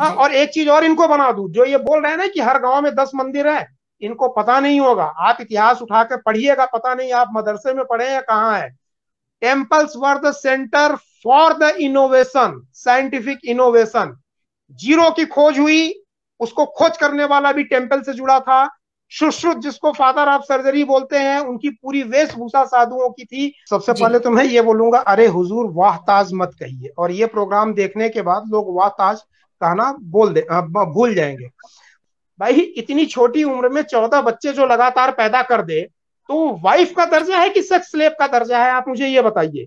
हाँ और एक चीज और इनको बना दू जो ये बोल रहे हैं ना कि हर गांव में दस मंदिर है इनको पता नहीं होगा आप इतिहास उठा के पढ़िएगा पता नहीं आप मदरसे में पढ़े या कहाँ है temples were the centre for the innovation scientific innovation zero की खोज हुई उसको खोज करने वाला भी टेम्पल से जुड़ा था सुश्रुत जिसको फादर ऑफ सर्जरी बोलते हैं उनकी पूरी वेशभूषा साधुओं की थी सबसे पहले तो मैं ये बोलूंगा अरे हुजूर वाह ताज मत कहिए और ये प्रोग्राम देखने के बाद लोग वाह ताज कहना बोल दे हाँ, भूल जाएंगे भाई इतनी छोटी उम्र में चौदह बच्चे जो लगातार पैदा कर दे तो वाइफ का दर्जा है कि सेक्स स्लेव का दर्जा है आप मुझे ये बताइए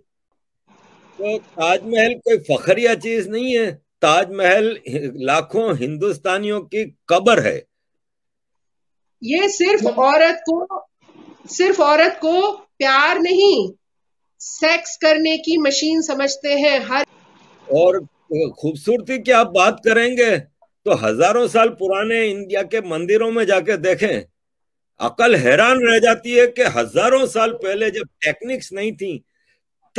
तो ताजमहल कोई फखर या चीज नहीं है ताजमहल लाखों हिंदुस्तानियों की कबर है ये सिर्फ औरत को सिर्फ औरत को प्यार नहीं सेक्स करने की मशीन समझते हैं हर और खूबसूरती की आप बात करेंगे तो हजारों साल पुराने इंडिया के मंदिरों में जाके देखें अकल हैरान रह जाती है कि हजारों साल पहले जब टेक्निक्स नहीं थी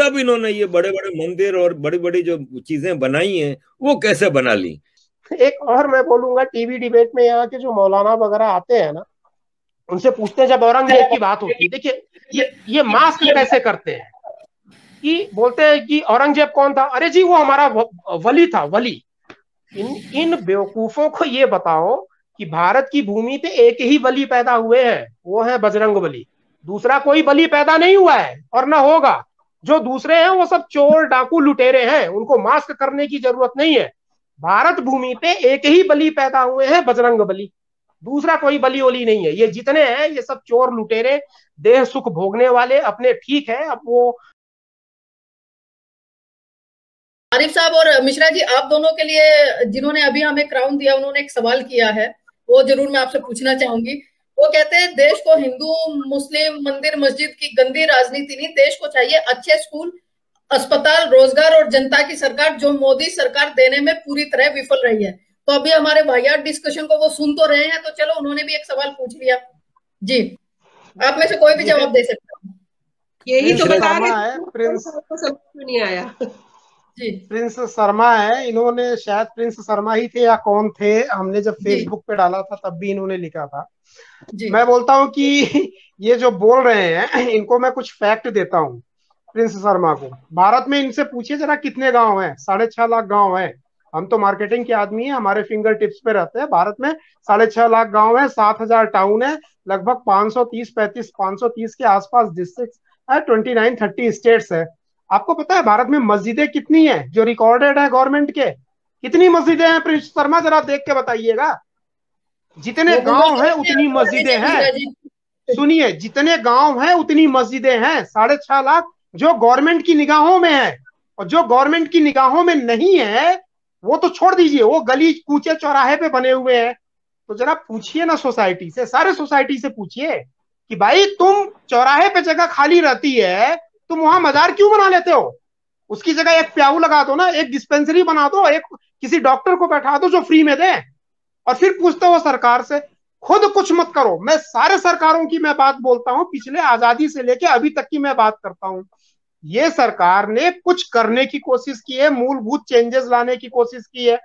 तब इन्होंने ये बड़े बड़े मंदिर और बड़ी बड़ी जो चीजें बनाई हैं वो कैसे बना ली एक और मैं बोलूंगा टीवी डिबेट में यहाँ के जो मौलाना वगैरह आते हैं ना उनसे पूछते हैं जब औरंगजेब की बात होती है देखिए ये ये मास्क कैसे करते हैं कि बोलते हैं कि औरंगजेब कौन था अरे जी वो हमारा वली था वली इन इन बेवकूफों को ये बताओ कि भारत की भूमि पे एक ही बली पैदा हुए हैं वो है बजरंग बली दूसरा कोई बली पैदा नहीं हुआ है और ना होगा जो दूसरे हैं वो सब चोर डाकू लुटेरे हैं उनको मास्क करने की जरूरत नहीं है भारत भूमि पे एक ही बली पैदा हुए हैं बजरंग बली दूसरा कोई बली ओली नहीं है ये जितने हैं ये सब चोर लुटेरे देह सुख भोगने वाले अपने ठीक है अब वो आरिफ साहब और मिश्रा जी आप दोनों के लिए जिन्होंने अभी हमें क्राउन दिया उन्होंने एक सवाल किया है वो जरूर मैं आपसे पूछना चाहूंगी वो कहते हैं देश को हिंदू मुस्लिम मंदिर मस्जिद की गंदी राजनीति नहीं देश को चाहिए अच्छे स्कूल अस्पताल रोजगार और जनता की सरकार जो मोदी सरकार देने में पूरी तरह विफल रही है तो अभी हमारे भाइया डिस्कशन को वो सुन तो रहे हैं तो चलो उन्होंने भी एक सवाल पूछ लिया जी आप में से कोई भी जवाब दे सकते यही तो बता रहे प्रिंस तो नहीं आया प्रिंस शर्मा है इन्होंने शायद प्रिंस शर्मा ही थे या कौन थे हमने जब फेसबुक पे डाला था तब भी इन्होंने लिखा था मैं बोलता हूँ कि ये जो बोल रहे हैं इनको मैं कुछ फैक्ट देता हूँ प्रिंस शर्मा को भारत में इनसे पूछिए जरा कितने गांव हैं साढ़े छह लाख गांव हैं हम तो मार्केटिंग के आदमी हैं हमारे फिंगर टिप्स पे रहते हैं भारत में साढ़े छह लाख गांव है सात हजार टाउन है लगभग पांच सौ तीस पैंतीस पांच सौ तीस के आसपास डिस्ट्रिक्ट है ट्वेंटी नाइन थर्टी स्टेट्स है आपको पता है भारत में मस्जिदें कितनी है जो रिकॉर्डेड है गवर्नमेंट के कितनी मस्जिदें हैं प्रिंस शर्मा जरा देख के बताइएगा जितने गांव है उतनी मस्जिदें हैं सुनिए जितने गांव है उतनी मस्जिदें हैं साढ़े छह लाख जो गवर्नमेंट की निगाहों में है और जो गवर्नमेंट की निगाहों में नहीं है वो तो छोड़ दीजिए वो गली कूचे चौराहे पे बने हुए हैं तो जरा पूछिए ना सोसाइटी से सारे सोसाइटी से पूछिए कि भाई तुम चौराहे पे जगह खाली रहती है तुम वहां मजार क्यों बना लेते हो उसकी जगह एक प्याऊ लगा दो ना एक डिस्पेंसरी बना दो एक किसी डॉक्टर को बैठा दो जो फ्री में दे और फिर पूछते हो सरकार से खुद कुछ मत करो मैं सारे सरकारों की मैं बात बोलता हूँ पिछले आजादी से लेके अभी तक की मैं बात करता हूँ ये सरकार ने कुछ करने की कोशिश की है मूलभूत चेंजेस लाने की कोशिश की है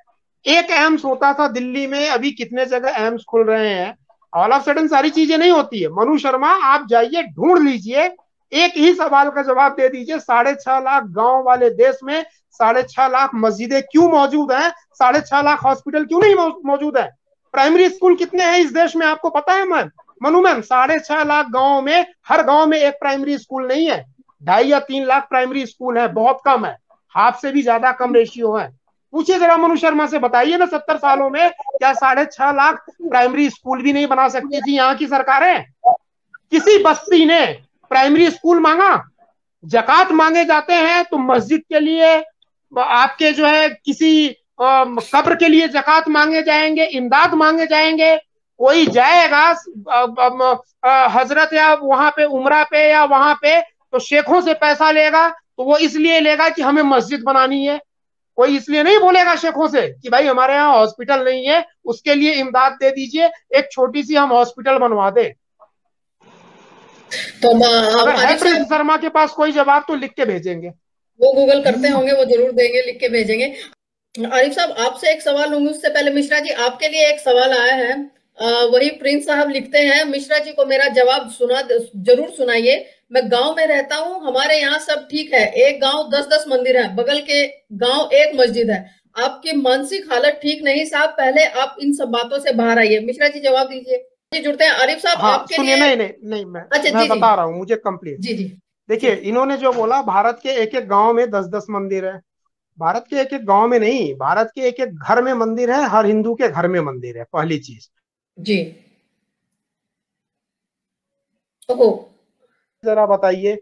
एक एम्स होता था दिल्ली में अभी कितने जगह एम्स खुल रहे हैं ऑल ऑफ सडन सारी चीजें नहीं होती है मनु शर्मा आप जाइए ढूंढ लीजिए एक ही सवाल का जवाब दे दीजिए साढ़े छह लाख गांव वाले देश में साढ़े छह लाख मस्जिदें क्यों मौजूद हैं साढ़े छह लाख हॉस्पिटल क्यों नहीं मौजूद है प्राइमरी स्कूल कितने हैं इस देश में आपको पता है मैम मनु मैम साढ़े छह लाख गाँव में हर गाँव में एक प्राइमरी स्कूल नहीं है ढाई या तीन लाख प्राइमरी स्कूल है बहुत कम है हाफ से भी ज्यादा कम रेशियो है पूछिए जरा मनु शर्मा से बताइए ना सत्तर सालों में क्या साढ़े छह लाख प्राइमरी स्कूल भी नहीं बना सकती थी यहाँ की सरकारें किसी बस्ती ने प्राइमरी स्कूल मांगा जकात मांगे जाते हैं तो मस्जिद के लिए आपके जो है किसी कब्र के लिए जकात मांगे जाएंगे इमदाद मांगे जाएंगे कोई जाएगा हजरत या वहां पे उमरा पे या वहां पे तो शेखों से पैसा लेगा तो वो इसलिए लेगा कि हमें मस्जिद बनानी है कोई इसलिए नहीं बोलेगा शेखों से कि भाई हमारे यहाँ हॉस्पिटल नहीं है उसके लिए इमदाद दे दीजिए एक छोटी सी हम हॉस्पिटल बनवा दें तो शर्मा के पास कोई जवाब तो लिख के भेजेंगे वो गूगल करते होंगे वो जरूर देंगे लिख के भेजेंगे आरिफ साहब आपसे एक सवाल होंगे उससे पहले मिश्रा जी आपके लिए एक सवाल आया है आ, वही प्रिंस साहब लिखते हैं मिश्रा जी को मेरा जवाब सुना जरूर सुनाइए मैं गांव में रहता हूं हमारे यहाँ सब ठीक है एक गांव दस दस मंदिर है बगल के गांव एक मस्जिद है आपकी मानसिक हालत ठीक नहीं साहब पहले आप इन सब बातों से बाहर आइए मिश्रा जी जवाब दीजिए जुड़ते हैं अरिफ साहब हाँ, आपके लिए नहीं नहीं नहीं मैं अच्छा, मैं जी, बता जी. रहा हूँ मुझे कम्प्लीट जी जी देखिए इन्होंने जो बोला भारत के एक एक गांव में दस दस मंदिर है भारत के एक एक गांव में नहीं भारत के एक एक घर में मंदिर है हर हिंदू के घर में मंदिर है पहली चीज जी ओहो जरा बताइए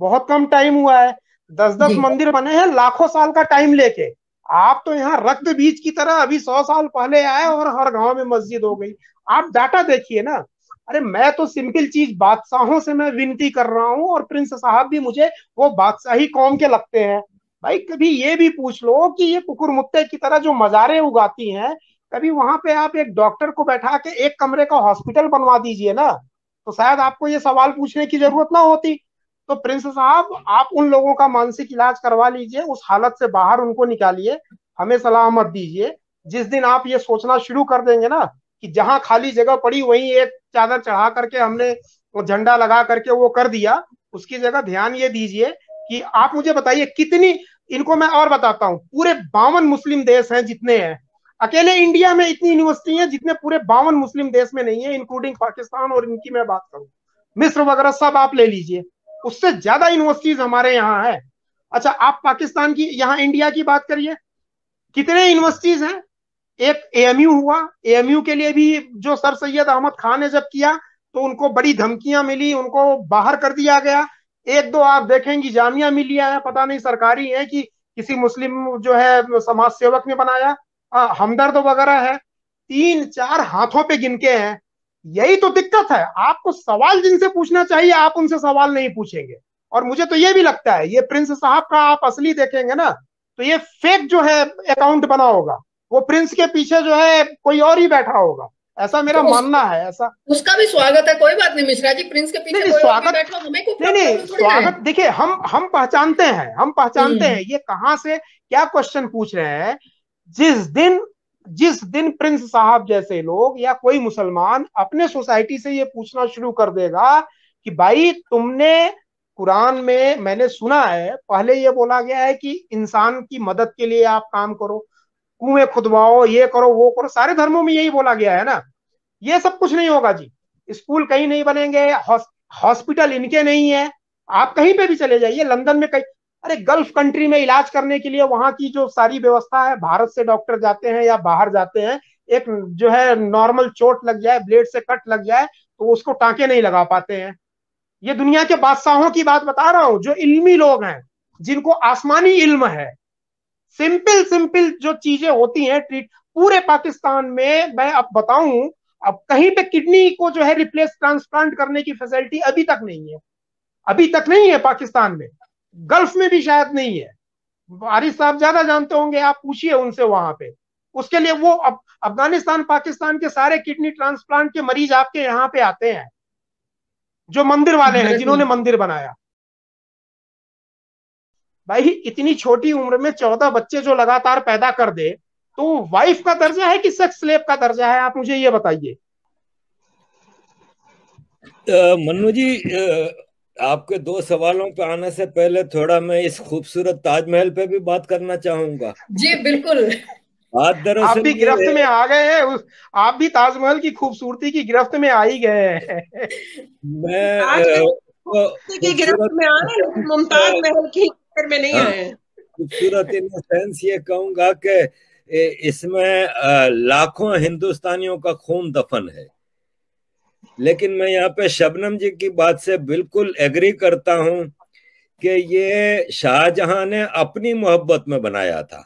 बहुत कम टाइम हुआ है दस दस मंदिर बने हैं लाखों साल का टाइम लेके आप तो यहाँ रक्त बीज की तरह अभी सौ साल पहले आए और हर गांव में मस्जिद हो गई आप डाटा देखिए ना अरे मैं तो सिंपल चीज बादशाहों से मैं विनती कर रहा हूँ और प्रिंस साहब भी मुझे वो बादशाही कौम के लगते हैं भाई कभी ये भी पूछ लो कि ये कुकुर मुत्ते की तरह जो मजारे उगाती हैं कभी वहां पे आप एक डॉक्टर को बैठा के एक कमरे का हॉस्पिटल बनवा दीजिए ना तो शायद आपको ये सवाल पूछने की जरूरत ना होती तो प्रिंस साहब आप उन लोगों का मानसिक इलाज करवा लीजिए उस हालत से बाहर उनको निकालिए हमें सलाह मत दीजिए जिस दिन आप ये सोचना शुरू कर देंगे ना कि जहां खाली जगह पड़ी वहीं एक चादर चढ़ा करके हमने झंडा लगा करके वो कर दिया उसकी जगह ध्यान ये दीजिए कि आप मुझे बताइए कितनी इनको मैं और बताता हूँ पूरे बावन मुस्लिम देश हैं जितने हैं अकेले इंडिया में इतनी यूनिवर्सिटी है जितने पूरे बावन मुस्लिम देश में नहीं है इंक्लूडिंग पाकिस्तान और इनकी मैं बात करूं मिस्र वगैरह सब आप ले लीजिए उससे ज्यादा यूनिवर्सिटीज हमारे यहाँ है अच्छा आप पाकिस्तान की यहाँ इंडिया की बात करिए कितने यूनिवर्सिटीज हैं एक एएमयू हुआ एएमयू के लिए भी जो सर सैयद अहमद खान ने जब किया तो उनको बड़ी धमकियां मिली उनको बाहर कर दिया गया एक दो आप देखेंगी जामिया मिलिया है पता नहीं सरकारी है कि किसी मुस्लिम जो है समाज सेवक ने बनाया हमदर्द वगैरह है तीन चार हाथों पे गिनके हैं यही तो दिक्कत है आपको सवाल जिनसे पूछना चाहिए आप उनसे सवाल नहीं पूछेंगे और मुझे तो ये भी लगता है ये प्रिंस साहब का आप असली देखेंगे ना तो ये फेक जो है अकाउंट बना होगा वो प्रिंस के पीछे जो है कोई और ही बैठा होगा ऐसा मेरा तो मानना है ऐसा उसका भी स्वागत है कोई बात नहीं मिश्रा जी प्रिंस के पीछे नहीं, कोई स्वागत बैठा हमें नहीं नहीं स्वागत देखिए हम हम पहचानते हैं हम पहचानते हम्म। हैं ये कहाँ से क्या क्वेश्चन पूछ रहे हैं जिस दिन जिस दिन प्रिंस साहब जैसे लोग या कोई मुसलमान अपने सोसाइटी से ये पूछना शुरू कर देगा कि भाई तुमने कुरान में मैंने सुना है पहले ये बोला गया है कि इंसान की मदद के लिए आप काम करो कुएं खुदवाओ ये करो वो करो सारे धर्मों में यही बोला गया है ना ये सब कुछ नहीं होगा जी स्कूल कहीं नहीं बनेंगे हॉस्पिटल इनके नहीं है आप कहीं पे भी चले जाइए लंदन में कहीं अरे गल्फ कंट्री में इलाज करने के लिए वहां की जो सारी व्यवस्था है भारत से डॉक्टर जाते हैं या बाहर जाते हैं एक जो है नॉर्मल चोट लग जाए ब्लेड से कट लग जाए तो उसको टांके नहीं लगा पाते हैं ये दुनिया के बादशाहों की बात बता रहा हूं जो इल्मी लोग हैं जिनको आसमानी इल्म है सिंपल सिंपल जो चीजें होती हैं ट्रीट पूरे पाकिस्तान में मैं अब बताऊं अब कहीं पे किडनी को जो है रिप्लेस ट्रांसप्लांट करने की फैसिलिटी अभी तक नहीं है अभी तक नहीं है पाकिस्तान में गल्फ में भी शायद नहीं है आरिफ साहब ज्यादा जानते होंगे आप पूछिए उनसे वहां पे उसके लिए वो अब अफगानिस्तान पाकिस्तान के सारे किडनी ट्रांसप्लांट के मरीज आपके यहाँ पे आते हैं जो मंदिर वाले हैं जिन्होंने मंदिर बनाया भाई इतनी छोटी उम्र में चौदह बच्चे जो लगातार पैदा कर दे तो वाइफ का दर्जा है कि सेक्स स्लेव का दर्जा है आप मुझे ये बताइए मनु जी आपके दो सवालों पे आने से पहले थोड़ा मैं इस खूबसूरत ताजमहल पे भी बात करना चाहूंगा जी बिल्कुल आप दरअसल भी गिरफ्त में आ गए हैं आप भी ताजमहल की खूबसूरती की गिरफ्त में आ ही गए हैं मैं गिरफ्त में आ रहे मुमताज महल की चक्कर में नहीं हाँ। आए खूबसूरत इन सेंस ये कहूंगा कि इसमें लाखों हिंदुस्तानियों का खून दफन है लेकिन मैं यहाँ पे शबनम जी की बात से बिल्कुल एग्री करता हूं कि ये शाहजहां ने अपनी मोहब्बत में बनाया था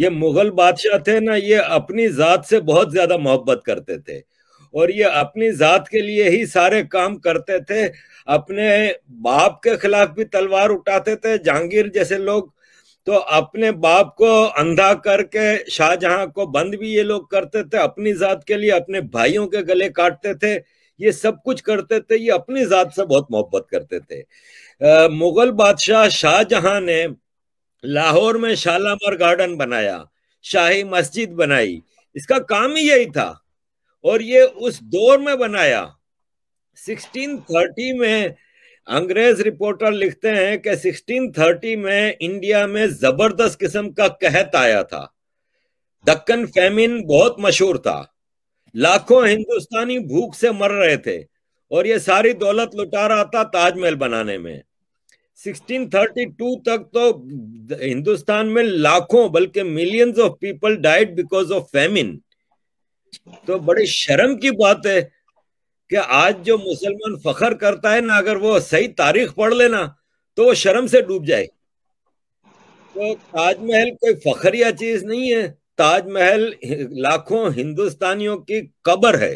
ये मुगल बादशाह थे ना ये अपनी जात से बहुत ज्यादा मोहब्बत करते थे और ये अपनी जात के लिए ही सारे काम करते थे अपने बाप के खिलाफ भी तलवार उठाते थे जहांगीर जैसे लोग तो अपने बाप को अंधा करके शाहजहां को बंद भी ये लोग करते थे अपनी जात के लिए अपने भाइयों के गले काटते थे ये सब कुछ करते थे ये अपनी जात से बहुत मोहब्बत करते थे मुगल बादशाह शाहजहां ने लाहौर में शालामार गार्डन बनाया शाही मस्जिद बनाई इसका काम ही यही था और ये उस दौर में बनाया 1630 में अंग्रेज रिपोर्टर लिखते हैं कि 1630 में इंडिया में जबरदस्त किस्म का कहत आया था दक्कन फेमिन बहुत मशहूर था लाखों हिंदुस्तानी भूख से मर रहे थे और ये सारी दौलत लुटा रहा था ताजमहल बनाने में 1632 तक तो हिंदुस्तान में लाखों बल्कि millions of people died because of famine तो बड़ी शर्म की बात है कि आज जो मुसलमान फखर करता है ना अगर वो सही तारीख पढ़ लेना तो वो शर्म से डूब जाए तो ताजमहल कोई फखरिया चीज नहीं है ताजमहल लाखों हिंदुस्तानियों की कबर है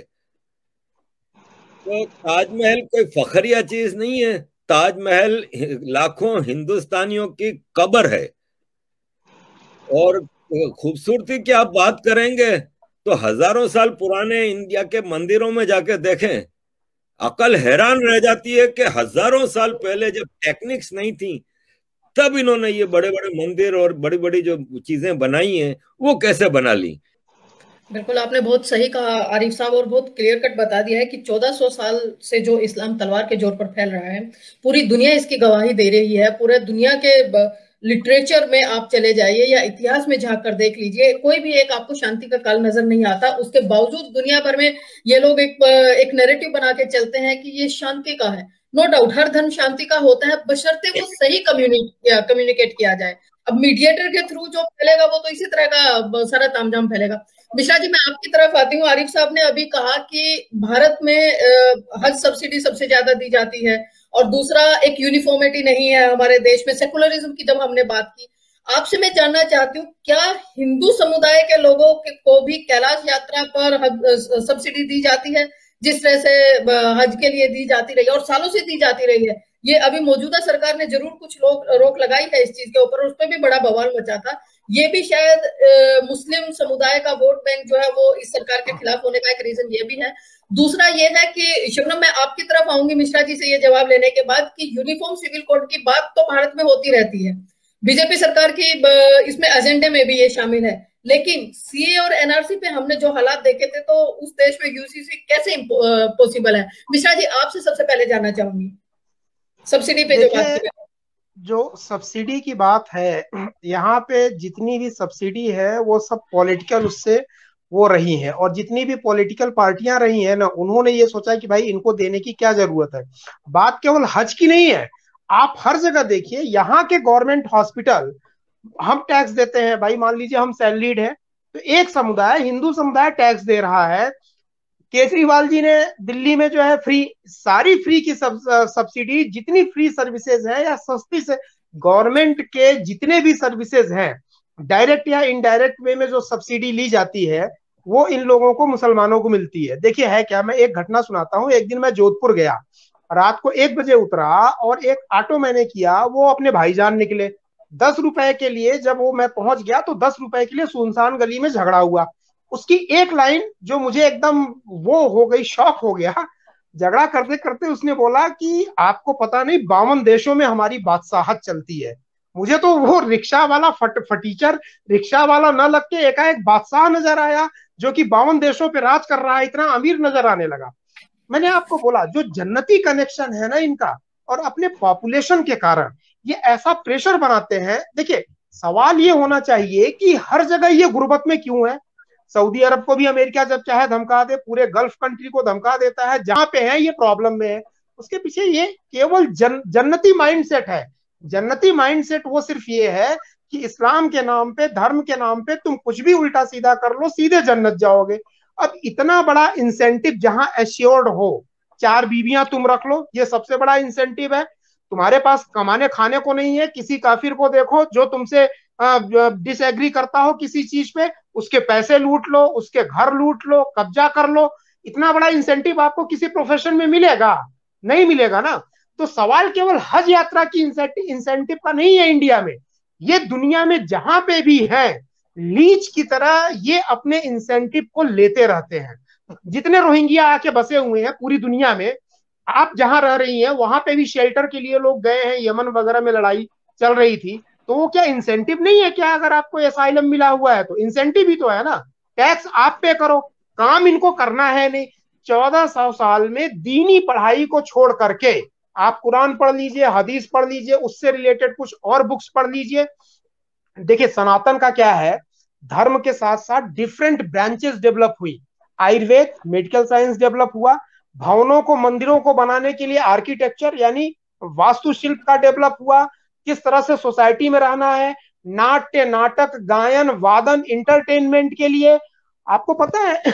तो ताजमहल कोई फखरिया चीज नहीं है ताजमहल लाखों हिंदुस्तानियों की कबर है और खूबसूरती की आप बात करेंगे तो हजारों साल पुराने इंडिया के मंदिरों में जाके देखें अकल हैरान रह जाती है कि हजारों साल पहले जब टेक्निक्स नहीं थी तब इन्होंने ये बड़े बड़े मंदिर और बड़ी बड़ी जो चीजें बनाई हैं वो कैसे बना ली बिल्कुल आपने बहुत सही कहा आरिफ साहब और बहुत क्लियर कट बता दिया है कि 1400 साल से जो इस्लाम तलवार के जोर पर फैल रहा है पूरी दुनिया इसकी गवाही दे रही है पूरे दुनिया के ब... लिटरेचर में आप चले जाइए या इतिहास में झाकर देख लीजिए कोई भी एक आपको शांति का काल नजर नहीं आता उसके बावजूद दुनिया भर में ये लोग एक एक नैरेटिव बना के चलते हैं कि ये शांति का है नो no डाउट हर धर्म शांति का होता है बशर्ते वो सही कम्युनिकेट किया जाए अब मीडिएटर के थ्रू जो फैलेगा वो तो इसी तरह का सारा तामझाम फैलेगा मिश्रा जी मैं आपकी तरफ आती हूँ आरिफ साहब ने अभी कहा कि भारत में हज सब्सिडी सबसे ज्यादा दी जाती है और दूसरा एक यूनिफॉर्मिटी नहीं है हमारे देश में सेकुलरिज्म की जब हमने बात की आपसे मैं जानना चाहती हूँ क्या हिंदू समुदाय के लोगों के को भी कैलाश यात्रा पर सब्सिडी दी जाती है जिस तरह से हज के लिए दी जाती रही है और सालों से दी जाती रही है ये अभी मौजूदा सरकार ने जरूर कुछ लोग रोक लगाई है इस चीज के ऊपर उसमें भी बड़ा बवाल मचा था ये भी शायद मुस्लिम समुदाय का वोट बैंक जो है वो इस सरकार के खिलाफ होने का एक रीजन ये भी है दूसरा ये है कि शिवनम मैं आपकी तरफ आऊंगी मिश्रा जी से ये जवाब लेने के बाद कि यूनिफॉर्म सिविल कोड की बात तो भारत में होती रहती है बीजेपी सरकार की इसमें एजेंडे में भी ये शामिल है लेकिन सीए और एनआरसी पे हमने जो हालात देखे थे तो उस देश में यूसीसी कैसे पॉसिबल है मिश्रा जी आपसे सबसे पहले जानना चाहूंगी सब्सिडी पे जो बात जो सब्सिडी की बात है यहाँ पे जितनी भी सब्सिडी है वो सब पॉलिटिकल उससे वो रही हैं और जितनी भी पॉलिटिकल पार्टियां रही हैं ना उन्होंने ये सोचा कि भाई इनको देने की क्या जरूरत है बात केवल हज की नहीं है आप हर जगह देखिए यहाँ के गवर्नमेंट हॉस्पिटल हम टैक्स देते हैं भाई मान लीजिए हम सैलरीड है तो एक समुदाय हिंदू समुदाय टैक्स दे रहा है केजरीवाल जी ने दिल्ली में जो है फ्री सारी फ्री की सब, सब्सिडी जितनी फ्री सर्विसेज है या सस्ती से गवर्नमेंट के जितने भी सर्विसेज हैं डायरेक्ट या इनडायरेक्ट वे में जो सब्सिडी ली जाती है वो इन लोगों को मुसलमानों को मिलती है देखिए है क्या मैं एक घटना सुनाता हूँ एक दिन मैं जोधपुर गया रात को एक बजे उतरा और एक ऑटो मैंने किया वो अपने भाईजान निकले दस रुपए के लिए जब वो मैं पहुंच गया तो दस रुपए के लिए सुनसान गली में झगड़ा हुआ उसकी एक लाइन जो मुझे एकदम वो हो गई शौक हो गया झगड़ा करते करते उसने बोला कि आपको पता नहीं बावन देशों में हमारी बादशाहत चलती है मुझे तो वो रिक्शा वाला फट फटीचर रिक्शा वाला न लग के एकाएक बादशाह नजर आया जो कि बावन देशों पे राज कर रहा है इतना अमीर नजर आने लगा मैंने आपको बोला जो जन्नती कनेक्शन है ना इनका और अपने पॉपुलेशन के कारण ये ऐसा प्रेशर बनाते हैं देखिए सवाल ये होना चाहिए कि हर जगह ये गुर्बत में क्यों है सऊदी अरब को भी अमेरिका जब चाहे धमका दे पूरे गल्फ कंट्री को धमका देता है जहां पे है ये प्रॉब्लम में है उसके पीछे ये केवल जन, जन्नती माइंडसेट है जन्नती माइंडसेट वो सिर्फ ये है कि इस्लाम के नाम पे धर्म के नाम पे तुम कुछ भी उल्टा सीधा कर लो सीधे जन्नत जाओगे अब इतना बड़ा इंसेंटिव जहां एश्योर्ड हो चार बीबियां तुम रख लो ये सबसे बड़ा इंसेंटिव है तुम्हारे पास कमाने खाने को नहीं है किसी काफिर को देखो जो तुमसे डिसएग्री करता हो किसी चीज पे उसके पैसे लूट लो उसके घर लूट लो कब्जा कर लो इतना बड़ा इंसेंटिव आपको किसी प्रोफेशन में मिलेगा नहीं मिलेगा ना तो सवाल केवल हज यात्रा की इंसेंटिव का नहीं है इंडिया में ये दुनिया में जहां पे भी है लीच की तरह ये अपने इंसेंटिव को लेते रहते हैं जितने रोहिंग्या आके बसे हुए हैं पूरी दुनिया में आप जहां रह रही हैं वहां पे भी शेल्टर के लिए लोग गए हैं यमन वगैरह में लड़ाई चल रही थी तो वो क्या इंसेंटिव नहीं है क्या अगर आपको एसाइलम मिला हुआ है तो इंसेंटिव ही तो है ना टैक्स आप पे करो काम इनको करना है नहीं चौदह सौ साल में दीनी पढ़ाई को छोड़ करके आप कुरान पढ़ लीजिए हदीस पढ़ लीजिए उससे रिलेटेड कुछ और बुक्स पढ़ लीजिए देखिए सनातन का क्या है धर्म के साथ साथ डिफरेंट ब्रांचेस डेवलप हुई आयुर्वेद मेडिकल साइंस डेवलप हुआ भवनों को मंदिरों को बनाने के लिए आर्किटेक्चर यानी वास्तुशिल्प का डेवलप हुआ किस तरह से सोसाइटी में रहना है नाट्य नाटक गायन वादन इंटरटेनमेंट के लिए आपको पता है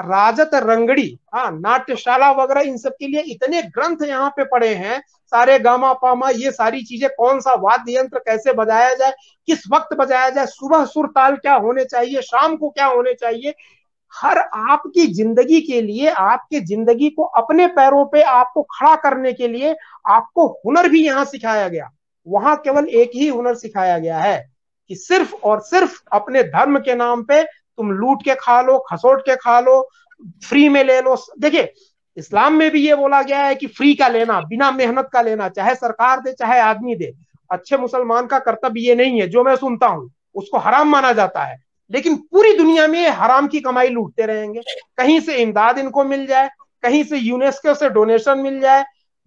राजत रंगड़ी हाँ नाट्यशाला वगैरह इन सब के लिए इतने ग्रंथ यहाँ पे पड़े हैं सारे गामा पामा ये सारी चीजें कौन सा वाद्य यंत्र कैसे बजाया जाए किस वक्त बजाया जाए सुबह सुर ताल क्या होने चाहिए शाम को क्या होने चाहिए हर आपकी जिंदगी के लिए आपके जिंदगी को अपने पैरों पे आपको खड़ा करने के लिए आपको हुनर भी यहाँ सिखाया गया वहां केवल एक ही हुनर सिखाया गया है कि सिर्फ और सिर्फ अपने धर्म के नाम पे तुम लूट के खा लो खसोट के खा लो फ्री में ले लो देखिए इस्लाम में भी ये बोला गया है कि फ्री का लेना बिना मेहनत का लेना चाहे सरकार दे चाहे आदमी दे अच्छे मुसलमान का कर्तव्य ये नहीं है जो मैं सुनता हूँ उसको हराम माना जाता है लेकिन पूरी दुनिया में हराम की कमाई लूटते रहेंगे कहीं से इमदाद इनको मिल जाए कहीं से यूनेस्को से डोनेशन मिल जाए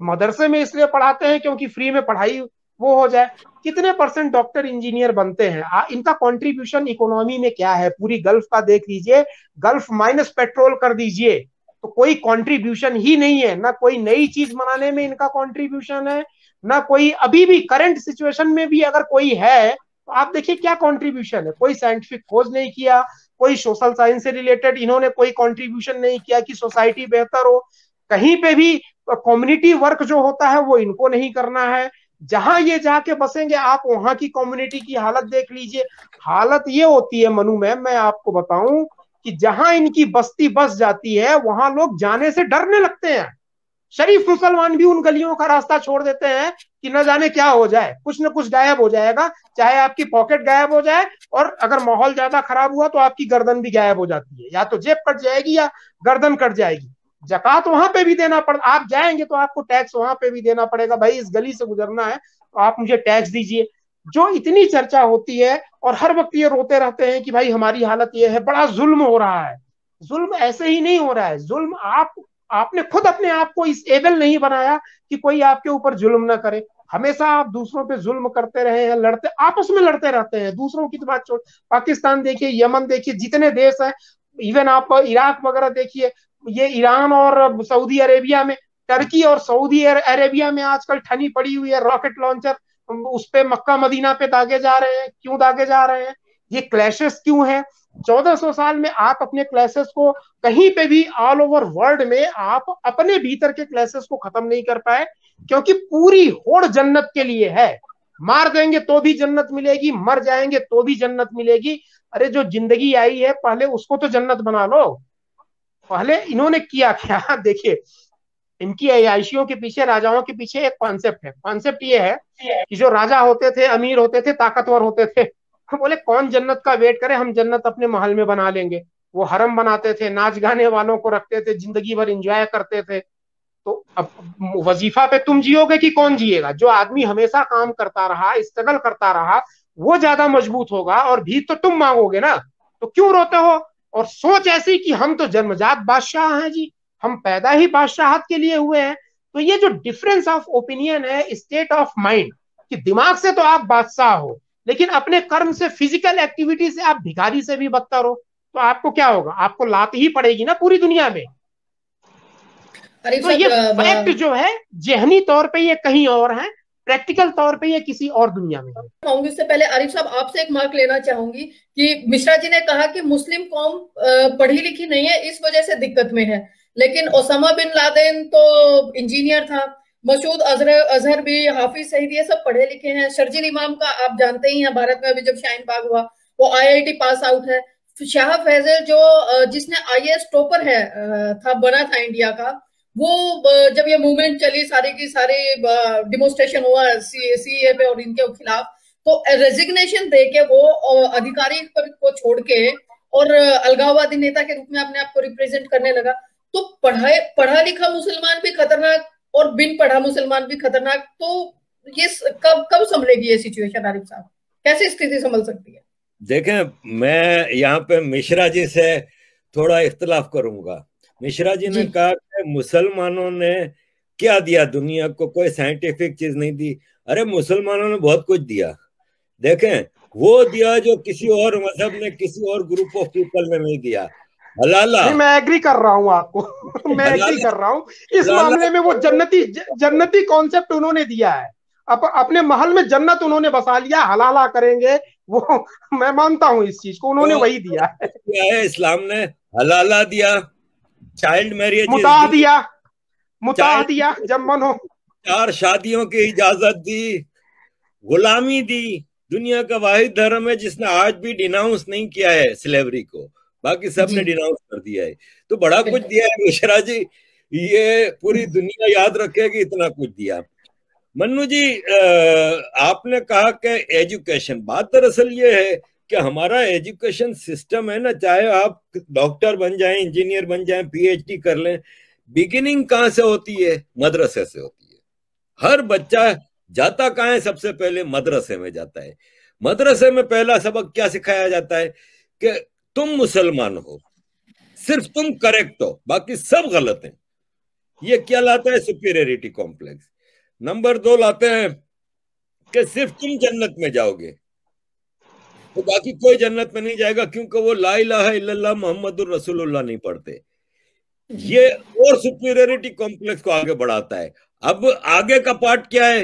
मदरसे में इसलिए पढ़ाते हैं क्योंकि फ्री में पढ़ाई वो हो जाए कितने परसेंट डॉक्टर इंजीनियर बनते हैं आ, इनका कंट्रीब्यूशन इकोनॉमी में क्या है पूरी गल्फ का देख लीजिए गल्फ माइनस पेट्रोल कर दीजिए तो कोई कंट्रीब्यूशन ही नहीं है ना कोई नई चीज बनाने में इनका कंट्रीब्यूशन है ना कोई अभी भी करंट सिचुएशन में भी अगर कोई है तो आप देखिए क्या कंट्रीब्यूशन है कोई साइंटिफिक खोज नहीं किया कोई सोशल साइंस से रिलेटेड इन्होंने कोई कंट्रीब्यूशन नहीं किया कि सोसाइटी बेहतर हो कहीं पे भी कम्युनिटी वर्क जो होता है वो इनको नहीं करना है जहां ये जाके बसेंगे आप वहां की कम्युनिटी की हालत देख लीजिए हालत ये होती है मनु मैम मैं आपको बताऊं कि जहां इनकी बस्ती बस जाती है वहां लोग जाने से डरने लगते हैं शरीफ मुसलमान भी उन गलियों का रास्ता छोड़ देते हैं कि न जाने क्या हो जाए कुछ न कुछ गायब हो जाएगा चाहे आपकी पॉकेट गायब हो जाए और अगर माहौल ज्यादा खराब हुआ तो आपकी गर्दन भी गायब हो जाती है या तो जेब कट जाएगी या गर्दन कट जाएगी जक़ात वहां पे भी देना पड़ आप जाएंगे तो आपको टैक्स वहां पे भी देना पड़ेगा भाई इस गली से गुजरना है तो आप मुझे टैक्स दीजिए जो इतनी चर्चा होती है और हर वक्त ये रोते रहते हैं कि भाई हमारी हालत ये है बड़ा जुल्म हो रहा है जुल्म ऐसे ही नहीं हो रहा है जुल्म आप आपने खुद अपने आप को इस एबल नहीं बनाया कि कोई आपके ऊपर जुल्म ना करे हमेशा आप दूसरों पे जुल्म करते रहे हैं लड़ते आपस में लड़ते रहते हैं दूसरों की तो बात छोड़ पाकिस्तान देखिए यमन देखिए जितने देश हैं इवन आप इराक वगैरह देखिए ये ईरान और सऊदी अरेबिया में टर्की और सऊदी अरेबिया में आजकल ठनी पड़ी हुई है रॉकेट लॉन्चर उस पे मक्का मदीना पे दागे जा रहे हैं क्यों दागे जा रहे हैं ये क्लैशेस क्यों हैं 1400 साल में आप अपने क्लैशेस को कहीं पे भी ऑल ओवर वर्ल्ड में आप अपने भीतर के क्लैशेस को खत्म नहीं कर पाए क्योंकि पूरी होड़ जन्नत के लिए है मार देंगे तो भी जन्नत मिलेगी मर जाएंगे तो भी जन्नत मिलेगी अरे जो जिंदगी आई है पहले उसको तो जन्नत बना लो पहले इन्होंने किया क्या देखिए इनकी अयाइशियों के पीछे राजाओं के पीछे एक कॉन्सेप्ट है कॉन्सेप्ट ये है कि जो राजा होते थे अमीर होते थे ताकतवर होते थे हम बोले कौन जन्नत का वेट करे हम जन्नत अपने महल में बना लेंगे वो हरम बनाते थे नाच गाने वालों को रखते थे जिंदगी भर इंजॉय करते थे तो अब वजीफा पे तुम जियोगे कि कौन जिएगा जो आदमी हमेशा काम करता रहा स्ट्रगल करता रहा वो ज्यादा मजबूत होगा और भीत तो तुम मांगोगे ना तो क्यों रोते हो और सोच ऐसी कि हम तो जन्मजात बादशाह हैं जी हम पैदा ही बादशाहत के लिए हुए हैं तो ये जो डिफरेंस ऑफ ओपिनियन है स्टेट ऑफ माइंड कि दिमाग से तो आप बादशाह हो लेकिन अपने कर्म से फिजिकल एक्टिविटी से आप भिखारी से भी बदतर हो तो आपको क्या होगा आपको लात ही पड़ेगी ना पूरी दुनिया में तो ये फैक्ट जो है जहनी तौर पे ये कहीं और है प्रैक्टिकल तौर पे या किसी और दुनिया में कहूंगी उससे पहले आरिफ साहब आपसे एक मार्क लेना चाहूंगी कि मिश्रा जी ने कहा कि मुस्लिम कौम पढ़ी लिखी नहीं है इस वजह से दिक्कत में है लेकिन ओसामा बिन लादेन तो इंजीनियर था मसूद अजहर अजहर भी हाफिज सईद ये सब पढ़े लिखे हैं शर्जिल इमाम का आप जानते ही हैं भारत में अभी जब शाइन बाग हुआ वो आईआईटी पास आउट है शाह फैजल जो जिसने आई एस टॉपर है था बना था इंडिया का वो जब ये मूवमेंट चली सारे की सारे डिमोस्ट्रेशन हुआ सी ए पे और इनके खिलाफ तो रेजिग्नेशन दे के वो अधिकारी को छोड़ के और अलगाववादी नेता के रूप में अपने आप को रिप्रेजेंट करने लगा तो पढ़ा पढ़ा लिखा मुसलमान भी खतरनाक और बिन पढ़ा मुसलमान भी खतरनाक तो ये कब कब संभलेगी ये सिचुएशन आरिफ साहब कैसे स्थिति संभल सकती है देखें मैं यहाँ पे मिश्रा जी से थोड़ा इख्तलाफ करूंगा मिश्रा जी, जी ने कहा मुसलमानों ने क्या दिया दुनिया को कोई साइंटिफिक चीज नहीं दी अरे मुसलमानों ने बहुत कुछ दिया देखें वो दिया जो किसी और मजहब ने किसी और ग्रुप ऑफ पीपल में नहीं दिया हलाला मैं एग्री कर रहा हूँ आपको मैं एग्री कर रहा हूँ इस मामले में वो जन्नती जन्नती कॉन्सेप्ट उन्होंने दिया है अप, अपने महल में जन्नत उन्होंने बसा लिया हलाला करेंगे वो मैं मानता हूँ इस चीज को उन्होंने तो वही दिया है इस्लाम ने हलाला दिया चाइल्ड मैरिज मुता दिया मुता दिया जब मन हो चार शादियों की इजाजत दी गुलामी दी दुनिया का वाहिद धर्म है जिसने आज भी डिनाउंस नहीं किया है स्लेवरी को बाकी सब ने डिनाउंस कर दिया है तो बड़ा कुछ दिया है मिश्रा जी ये पूरी दुनिया याद रखेगी इतना कुछ दिया मन्नू जी आपने कहा कि एजुकेशन बात दरअसल ये है कि हमारा एजुकेशन सिस्टम है ना चाहे आप डॉक्टर बन जाएं इंजीनियर बन जाएं पीएचडी कर लें बिगिनिंग कहां से होती है मदरसे से होती है हर बच्चा जाता कहा है सबसे पहले मदरसे में जाता है मदरसे में पहला सबक क्या सिखाया जाता है कि तुम मुसलमान हो सिर्फ तुम करेक्ट हो बाकी सब गलत हैं ये क्या लाता है सुपीरियरिटी कॉम्प्लेक्स नंबर दो लाते हैं कि सिर्फ तुम जन्नत में जाओगे तो बाकी कोई जन्नत में नहीं जाएगा क्योंकि वो ला इला मोहम्मद रसूलुल्लाह नहीं पढ़ते ये और सुपीरियरिटी कॉम्प्लेक्स को आगे बढ़ाता है अब आगे का पार्ट क्या है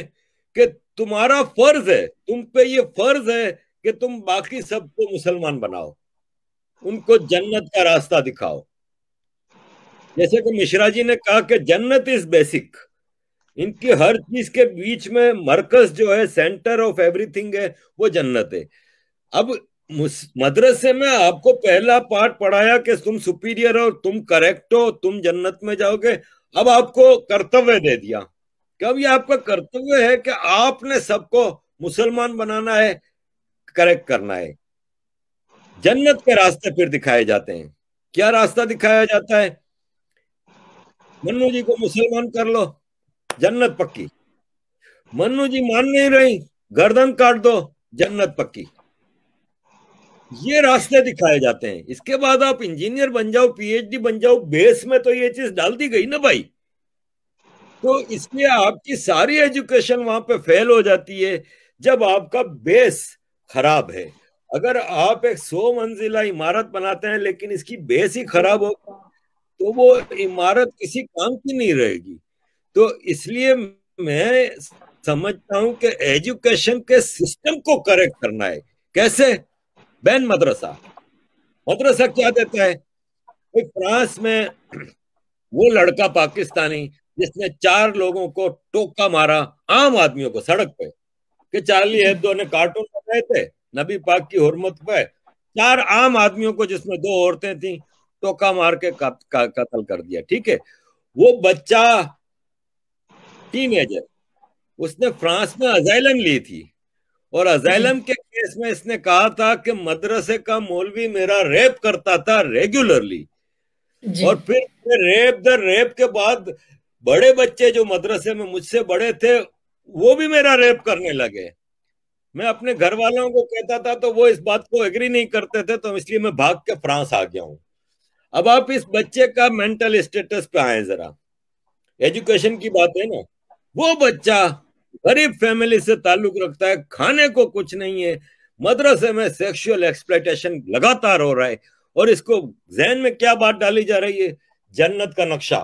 कि तुम्हारा फर्ज है तुम पे ये फर्ज है कि तुम बाकी सबको मुसलमान बनाओ उनको जन्नत का रास्ता दिखाओ जैसे कि मिश्रा जी ने कहा कि जन्नत इज बेसिक इनकी हर चीज के बीच में मरकज जो है सेंटर ऑफ एवरीथिंग है वो जन्नत है अब मदरसे में आपको पहला पाठ पढ़ाया कि तुम सुपीरियर हो तुम करेक्ट हो तुम जन्नत में जाओगे अब आपको कर्तव्य दे दिया क्या ये आपका कर्तव्य है कि आपने सबको मुसलमान बनाना है करेक्ट करना है जन्नत के रास्ते फिर दिखाए जाते हैं क्या रास्ता दिखाया जाता है मन्नू जी को मुसलमान कर लो जन्नत पक्की मनु जी मान नहीं रही गर्दन काट दो जन्नत पक्की ये रास्ते दिखाए जाते हैं इसके बाद आप इंजीनियर बन जाओ पीएचडी बन जाओ बेस में तो ये चीज डाल दी गई ना भाई तो इसलिए आपकी सारी एजुकेशन वहां पे फेल हो जाती है जब आपका बेस खराब है अगर आप एक सौ मंजिला इमारत बनाते हैं लेकिन इसकी बेस ही खराब हो तो वो इमारत किसी काम की नहीं रहेगी तो इसलिए मैं समझता हूं कि एजुकेशन के सिस्टम को करेक्ट करना है कैसे बैन मदरसा मदरसा क्या देता है एक फ्रांस में वो लड़का पाकिस्तानी जिसने चार लोगों को टोका मारा आम आदमियों को सड़क पे कि चार्ली हेब्दो ने कार्टून बनाए थे नबी पाक की हरमत पे चार आम आदमियों को जिसमें दो औरतें थी टोका मार के कत्ल कर दिया ठीक है वो बच्चा टीनेजर उसने फ्रांस में अजाइलम ली थी और अजैलम के केस में इसने कहा था कि मदरसे का मौलवी मेरा रेप करता था रेगुलरली और फिर रेप दर रेप के बाद बड़े बच्चे जो मदरसे में मुझसे बड़े थे वो भी मेरा रेप करने लगे मैं अपने घर वालों को कहता था तो वो इस बात को एग्री नहीं करते थे तो इसलिए मैं भाग के फ्रांस आ गया हूँ अब आप इस बच्चे का मेंटल स्टेटस पे आए जरा एजुकेशन की बात है ना वो बच्चा गरीब फैमिली से ताल्लुक रखता है खाने को कुछ नहीं है मदरसे में सेक्सुअल एक्सप्लेटेशन लगातार हो रहा है और इसको जहन में क्या बात डाली जा रही है जन्नत का नक्शा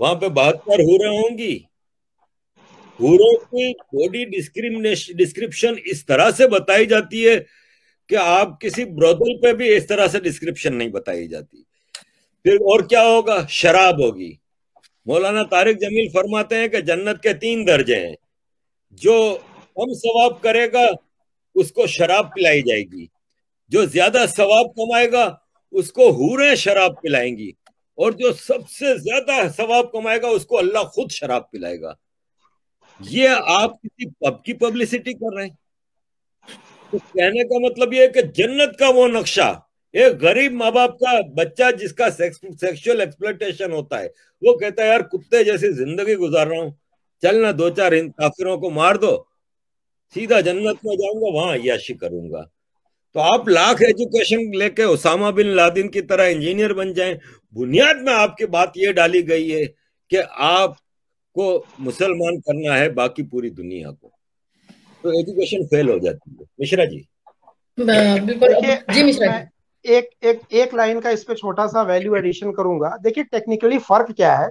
वहां पे बहत्तर हो रहे होंगी हूरों की बॉडी डिस्क्रिमिनेशन डिस्क्रिप्शन इस तरह से बताई जाती है कि आप किसी ब्रदल पे भी इस तरह से डिस्क्रिप्शन नहीं बताई जाती फिर और क्या होगा शराब होगी मौलाना तारिक जमील फरमाते हैं कि जन्नत के तीन दर्जे हैं जो कम सवाब करेगा उसको शराब पिलाई जाएगी जो ज्यादा सवाब कमाएगा उसको हूरें शराब पिलाएंगी और जो सबसे ज्यादा सवाब कमाएगा उसको अल्लाह खुद शराब पिलाएगा ये आप किसी पब की पब्लिसिटी कर रहे हैं तो कहने का मतलब ये है कि जन्नत का वो नक्शा ये गरीब माँ बाप का बच्चा जिसका सेक्सुअल एक्सप्लेटेशन होता है वो कहता है यार कुत्ते जैसी जिंदगी गुजार रहा हूँ चल ना दो चार इन काफिरों को मार दो सीधा जन्नत में जाऊंगा वहां याशी करूंगा तो आप लाख एजुकेशन लेके उसामा बिन लादिन की तरह इंजीनियर बन जाए बुनियाद में आपकी बात ये डाली गई है कि आपको मुसलमान करना है बाकी पूरी दुनिया को तो एजुकेशन फेल हो जाती है मिश्रा जी बिल्कुल जी मिश्रा जी एक एक एक लाइन का इस पे छोटा सा वैल्यू एडिशन करूंगा देखिए टेक्निकली फर्क क्या है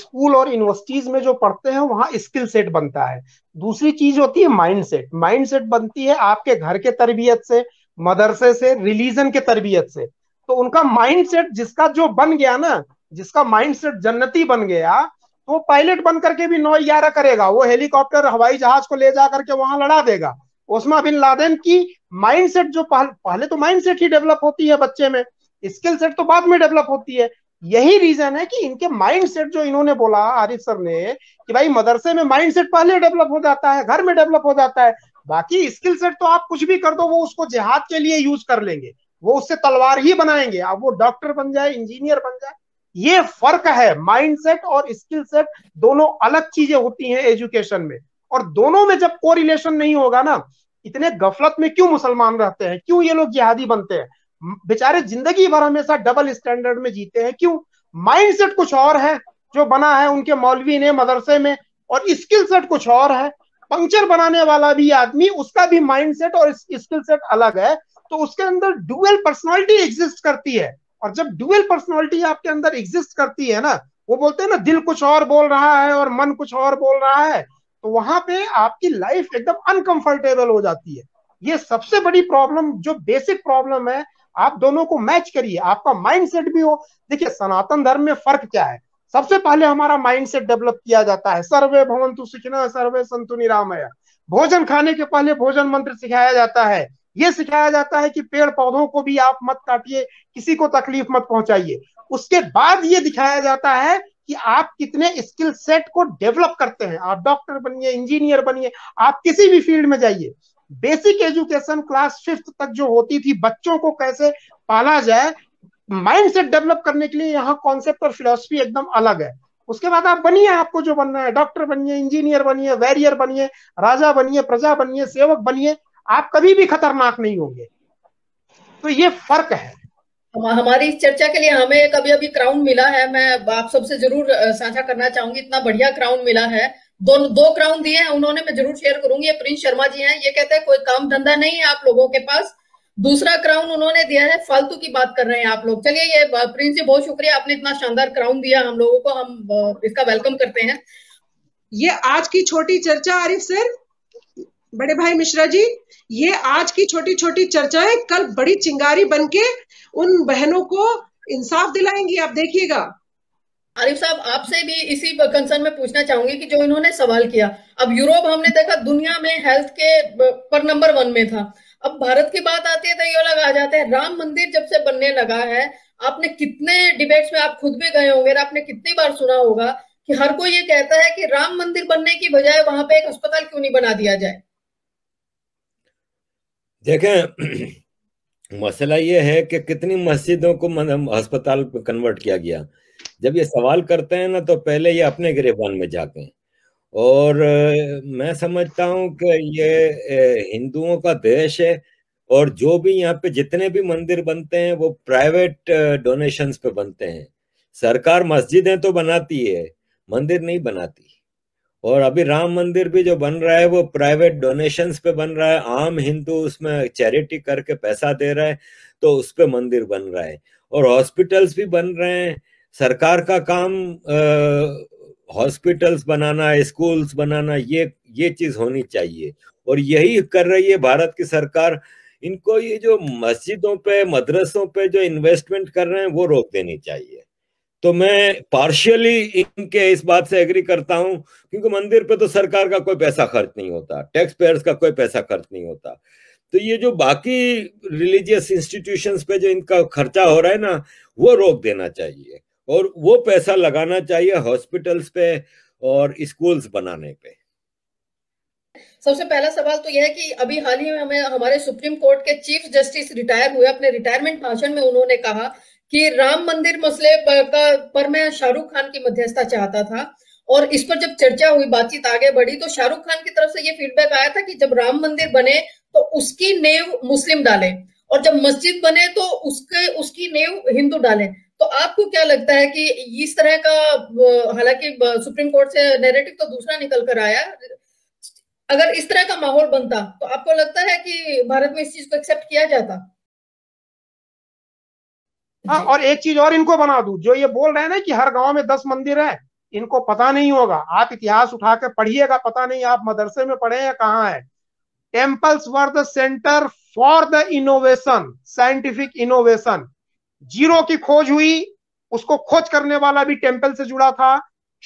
स्कूल और यूनिवर्सिटीज में जो पढ़ते हैं वहां स्किल सेट बनता है दूसरी चीज होती है माइंड सेट माइंड सेट बनती है आपके घर के तरबियत से मदरसे से रिलीजन के तरबियत से तो उनका माइंड सेट जिसका जो बन गया ना जिसका माइंड सेट जन्नती बन गया तो पायलट बन करके भी नौ ग्यारह करेगा वो हेलीकॉप्टर हवाई जहाज को ले जा करके वहां लड़ा देगा ओसमा बिन लादेन की माइंडसेट जो पहले पहले तो माइंडसेट ही डेवलप होती है बच्चे में स्किल सेट तो बाद में डेवलप होती है यही रीजन है कि इनके माइंडसेट जो इन्होंने बोला आरिफ सर ने कि भाई मदरसे में माइंडसेट पहले डेवलप हो जाता है घर में डेवलप हो जाता है बाकी स्किल सेट तो आप कुछ भी कर दो वो उसको जिहाद के लिए यूज कर लेंगे वो उससे तलवार ही बनाएंगे अब वो डॉक्टर बन जाए इंजीनियर बन जाए ये फर्क है माइंडसेट और स्किल सेट दोनों अलग चीजें होती हैं एजुकेशन में और दोनों में जब कोरिलेशन नहीं होगा ना इतने गफलत में क्यों मुसलमान रहते हैं क्यों ये लोग जिहादी बनते हैं बेचारे जिंदगी भर हमेशा डबल स्टैंडर्ड में जीते हैं क्यों माइंडसेट कुछ और है जो बना है उनके मौलवी ने मदरसे में और स्किल सेट कुछ और है पंक्चर बनाने वाला भी आदमी उसका भी माइंड सेट और स्किल सेट अलग है तो उसके अंदर डुअल पर्सनालिटी एग्जिस्ट करती है और जब डुअल पर्सनालिटी आपके अंदर एग्जिस्ट करती है ना वो बोलते हैं ना दिल कुछ और बोल रहा है और मन कुछ और बोल रहा है तो वहां पे आपकी लाइफ एकदम अनकंफर्टेबल हो जाती है ये सबसे बड़ी प्रॉब्लम जो बेसिक प्रॉब्लम है आप दोनों को मैच करिए आपका माइंडसेट भी हो देखिए सनातन धर्म में फर्क क्या है सबसे पहले हमारा माइंडसेट डेवलप किया जाता है सर्वे भवन तु सिखना सर्वे संतु निराम भोजन खाने के पहले भोजन मंत्र सिखाया जाता है ये सिखाया जाता है कि पेड़ पौधों को भी आप मत काटिए किसी को तकलीफ मत पहुंचाइए उसके बाद ये दिखाया जाता है कि आप कितने स्किल सेट को डेवलप करते हैं आप डॉक्टर बनिए इंजीनियर बनिए आप किसी भी फील्ड में जाइए बेसिक एजुकेशन क्लास फिफ्थ तक जो होती थी बच्चों को कैसे पाला जाए माइंडसेट डेवलप करने के लिए यहाँ कॉन्सेप्ट और फिलोसफी एकदम अलग है उसके बाद आप बनिए आपको जो बनना है डॉक्टर बनिए इंजीनियर बनिए वैरियर बनिए राजा बनिए प्रजा बनिए सेवक बनिए आप कभी भी खतरनाक नहीं होंगे तो ये फर्क है हमारी इस चर्चा के लिए हमें एक अभी अभी क्राउन मिला है मैं आप सबसे जरूर साझा करना चाहूंगी इतना बढ़िया क्राउन मिला है दो दो क्राउन दिए हैं उन्होंने मैं जरूर शेयर करूंगी ये प्रिंस शर्मा जी हैं ये कहते हैं कोई काम धंधा नहीं है आप लोगों के पास दूसरा क्राउन उन्होंने दिया है फालतू की बात कर रहे हैं आप लोग चलिए ये प्रिंस जी बहुत शुक्रिया आपने इतना शानदार क्राउन दिया हम लोगों को हम इसका वेलकम करते हैं ये आज की छोटी चर्चा आरिफ सर बड़े भाई मिश्रा जी ये आज की छोटी छोटी चर्चाएं कल बड़ी चिंगारी बन के उन बहनों को इंसाफ दिलाएंगी आप देखिएगा आरिफ साहब आपसे भी इसी कंसर्न में पूछना चाहूंगी कि जो इन्होंने सवाल किया अब यूरोप हमने देखा दुनिया में हेल्थ के पर नंबर वन में था अब भारत की बात आती है तो ये लगा आ जाता है राम मंदिर जब से बनने लगा है आपने कितने डिबेट्स में आप खुद भी गए होंगे आपने कितनी बार सुना होगा कि हर कोई ये कहता है कि राम मंदिर बनने की बजाय वहां पे एक अस्पताल क्यों नहीं बना दिया जाए देखें मसला ये है कि कितनी मस्जिदों को अस्पताल कन्वर्ट किया गया जब ये सवाल करते हैं ना तो पहले ये अपने गिरबान में जाते हैं और मैं समझता हूँ कि ये हिंदुओं का देश है और जो भी यहाँ पे जितने भी मंदिर बनते हैं वो प्राइवेट डोनेशंस पे बनते हैं सरकार मस्जिदें तो बनाती है मंदिर नहीं बनाती और अभी राम मंदिर भी जो बन रहा है वो प्राइवेट डोनेशंस पे बन रहा है आम हिंदू उसमें चैरिटी करके पैसा दे रहा है तो उस पर मंदिर बन रहा है और हॉस्पिटल्स भी बन रहे हैं सरकार का काम हॉस्पिटल्स बनाना स्कूल्स बनाना ये ये चीज होनी चाहिए और यही कर रही है भारत की सरकार इनको ये जो मस्जिदों पे मदरसों पे जो इन्वेस्टमेंट कर रहे हैं वो रोक देनी चाहिए तो मैं पार्शियली इनके इस बात से एग्री करता हूं क्योंकि मंदिर पे तो सरकार का कोई पैसा खर्च नहीं होता टैक्स पेयर्स का कोई पैसा खर्च नहीं होता तो ये जो बाकी रिलीजियस इंस्टीट्यूशन पे जो इनका खर्चा हो रहा है ना वो रोक देना चाहिए और वो पैसा लगाना चाहिए हॉस्पिटल्स पे और स्कूल्स बनाने पे सबसे पहला सवाल तो यह है कि अभी हाल ही में हमें हमारे सुप्रीम कोर्ट के चीफ जस्टिस रिटायर हुए अपने रिटायरमेंट भाषण में उन्होंने कहा कि राम मंदिर मसले का पर मैं शाहरुख खान की मध्यस्थता चाहता था और इस पर जब चर्चा हुई बातचीत आगे बढ़ी तो शाहरुख खान की तरफ से ये फीडबैक आया था कि जब राम मंदिर बने तो उसकी नेव मुस्लिम डाले और जब मस्जिद बने तो उसके उसकी नेव हिंदू डाले तो आपको क्या लगता है कि इस तरह का हालांकि सुप्रीम कोर्ट से नैरेटिव तो दूसरा निकल कर आया अगर इस तरह का माहौल बनता तो आपको लगता है कि भारत में इस चीज को एक्सेप्ट किया जाता हाँ और एक चीज और इनको बना दू जो ये बोल रहे हैं ना कि हर गांव में दस मंदिर है इनको पता नहीं होगा आप इतिहास उठा के पढ़िएगा पता नहीं आप मदरसे में पढ़े या कहाँ है temples were the centre for the innovation scientific innovation zero की खोज हुई उसको खोज करने वाला भी टेम्पल से जुड़ा था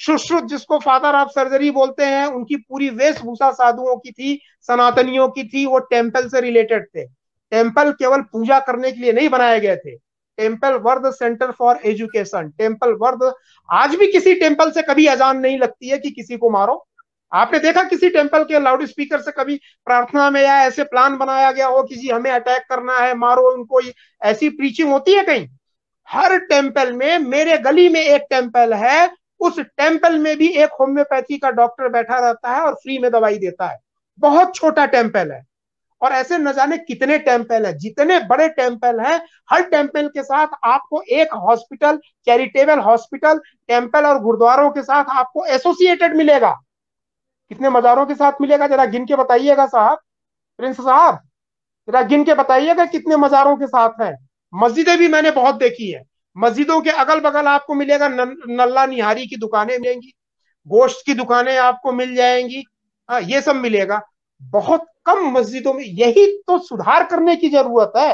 सुश्रुत जिसको फादर ऑफ सर्जरी बोलते हैं उनकी पूरी वेशभूषा साधुओं की थी सनातनियों की थी वो टेम्पल से रिलेटेड थे टेम्पल केवल पूजा करने के लिए नहीं बनाए गए थे temple were the centre for education temple were the आज भी किसी टेम्पल से कभी अजान नहीं लगती है कि किसी को मारो आपने देखा किसी टेम्पल के लाउड स्पीकर से कभी प्रार्थना में या ऐसे प्लान बनाया गया हो किसी हमें अटैक करना है मारो उनको ऐसी प्रीचिंग होती है कहीं हर टेम्पल में मेरे गली में एक टेम्पल है उस टेम्पल में भी एक होम्योपैथी का डॉक्टर बैठा रहता है और फ्री में दवाई देता है बहुत छोटा टेम्पल है और ऐसे न जाने कितने टेम्पल है जितने बड़े टेम्पल हैं हर टेम्पल के साथ आपको एक हॉस्पिटल चैरिटेबल हॉस्पिटल टेम्पल और गुरुद्वारों के साथ आपको एसोसिएटेड मिलेगा कितने मजारों के साथ मिलेगा जरा गिन के बताइएगा साहब प्रिंस साहब जरा गिन के बताइएगा कितने मजारों के साथ हैं मस्जिदें भी मैंने बहुत देखी है मस्जिदों के अगल बगल आपको मिलेगा नल्ला निहारी की दुकानें मिलेंगी गोश्त की दुकानें आपको मिल जाएंगी हाँ ये सब मिलेगा बहुत कम मस्जिदों में यही तो सुधार करने की जरूरत है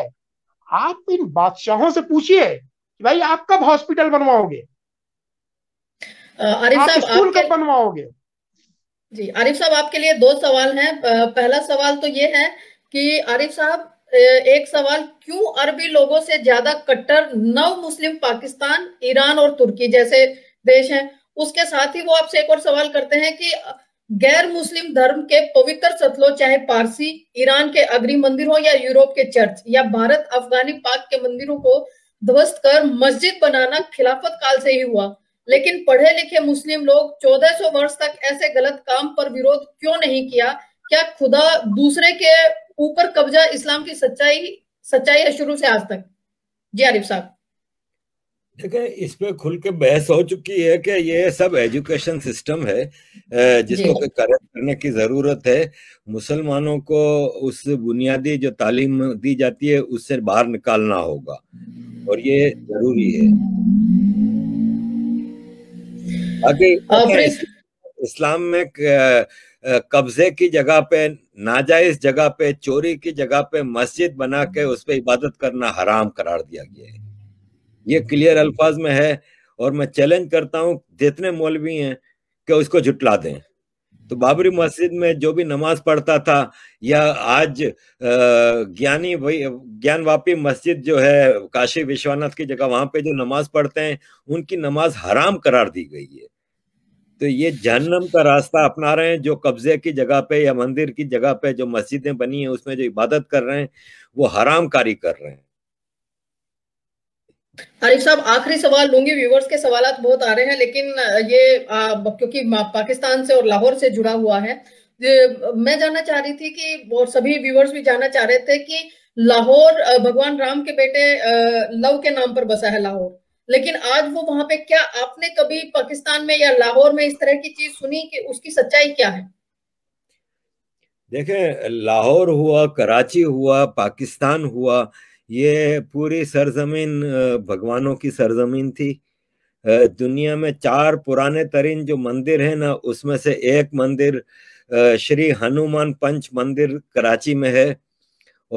आप इन बादशाहों से पूछिए कि भाई आप कब हॉस्पिटल बनवाओगे आरिफ स्कूल कब बनवाओगे जी आरिफ साहब आपके लिए दो सवाल हैं पहला सवाल तो ये है कि आरिफ साहब एक सवाल क्यों अरबी लोगों से ज्यादा कट्टर नव मुस्लिम पाकिस्तान ईरान और तुर्की जैसे देश हैं उसके साथ ही वो आपसे एक और सवाल करते हैं कि गैर मुस्लिम धर्म के पवित्र सतलों चाहे पारसी ईरान के अग्रिम मंदिरों या यूरोप के चर्च या भारत अफगानी पाक के मंदिरों को ध्वस्त कर मस्जिद बनाना खिलाफत काल से ही हुआ लेकिन पढ़े लिखे मुस्लिम लोग 1400 वर्ष तक ऐसे गलत काम पर विरोध क्यों नहीं किया क्या खुदा दूसरे के ऊपर कब्जा इस्लाम की सच्चाई सच्चाई है शुरू से आज तक जी आरिफ साहब देखें इस पे खुल के बहस हो चुकी है कि ये सब एजुकेशन सिस्टम है जिसको करेक्ट करने की ज़रूरत है मुसलमानों को उस बुनियादी जो तालीम दी जाती है उससे बाहर निकालना होगा और ये ज़रूरी है आगे इस्लाम में कब्जे की जगह पे नाजायज जगह पे चोरी की जगह पे मस्जिद बना के उस पर इबादत करना हराम करार दिया गया है ये क्लियर अल्फाज में है और मैं चैलेंज करता हूँ जितने मौलवी हैं कि उसको झुटला दें तो बाबरी मस्जिद में जो भी नमाज पढ़ता था या आज ज्ञानी ज्ञान ज्ञानवापी मस्जिद जो है काशी विश्वनाथ की जगह वहां पे जो नमाज पढ़ते हैं उनकी नमाज हराम करार दी गई है तो ये जहनम का रास्ता अपना रहे हैं जो कब्जे की जगह पे या मंदिर की जगह पे जो मस्जिदें बनी है उसमें जो इबादत कर रहे हैं वो हराम कर रहे हैं आरिफ साहब आखिरी सवाल लूंगी व्यूवर्स के सवाल बहुत आ रहे हैं लेकिन ये आ, क्योंकि पाकिस्तान से और लाहौर से जुड़ा हुआ है मैं जानना चाह रही थी कि और सभी व्यूवर्स भी जानना चाह रहे थे कि लाहौर भगवान राम के बेटे लव के नाम पर बसा है लाहौर लेकिन आज वो वहां पे क्या आपने कभी पाकिस्तान में या लाहौर में इस तरह की चीज सुनी कि उसकी सच्चाई क्या है देखें लाहौर हुआ कराची हुआ पाकिस्तान हुआ ये पूरी सरजमीन भगवानों की सरजमीन थी दुनिया में चार पुराने तरीन जो मंदिर है ना उसमें से एक मंदिर श्री हनुमान पंच मंदिर कराची में है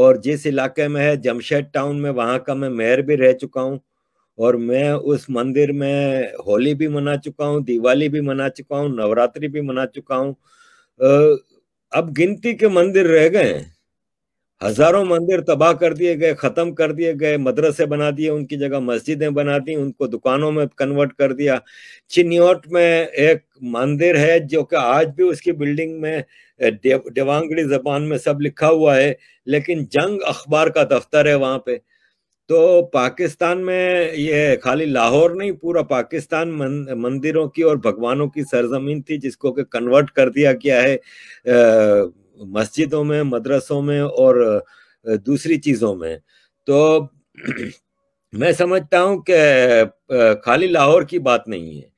और जिस इलाके में है जमशेद टाउन में वहाँ का मैं मेयर भी रह चुका हूँ और मैं उस मंदिर में होली भी मना चुका हूँ दिवाली भी मना चुका हूँ नवरात्रि भी मना चुका हूँ अब गिनती के मंदिर रह गए हैं हजारों मंदिर तबाह कर दिए गए खत्म कर दिए गए मदरसे बना दिए उनकी जगह मस्जिदें बना दी उनको दुकानों में कन्वर्ट कर दिया चिन्योट में एक मंदिर है जो कि आज भी उसकी बिल्डिंग में दे, देवांगड़ी जबान में सब लिखा हुआ है लेकिन जंग अखबार का दफ्तर है वहाँ पे तो पाकिस्तान में ये खाली लाहौर नहीं पूरा पाकिस्तान मंदिरों की और भगवानों की सरजमीन थी जिसको कि कन्वर्ट कर दिया गया है आ, मस्जिदों में मदरसों में और दूसरी चीज़ों में तो मैं समझता हूँ कि खाली लाहौर की बात नहीं है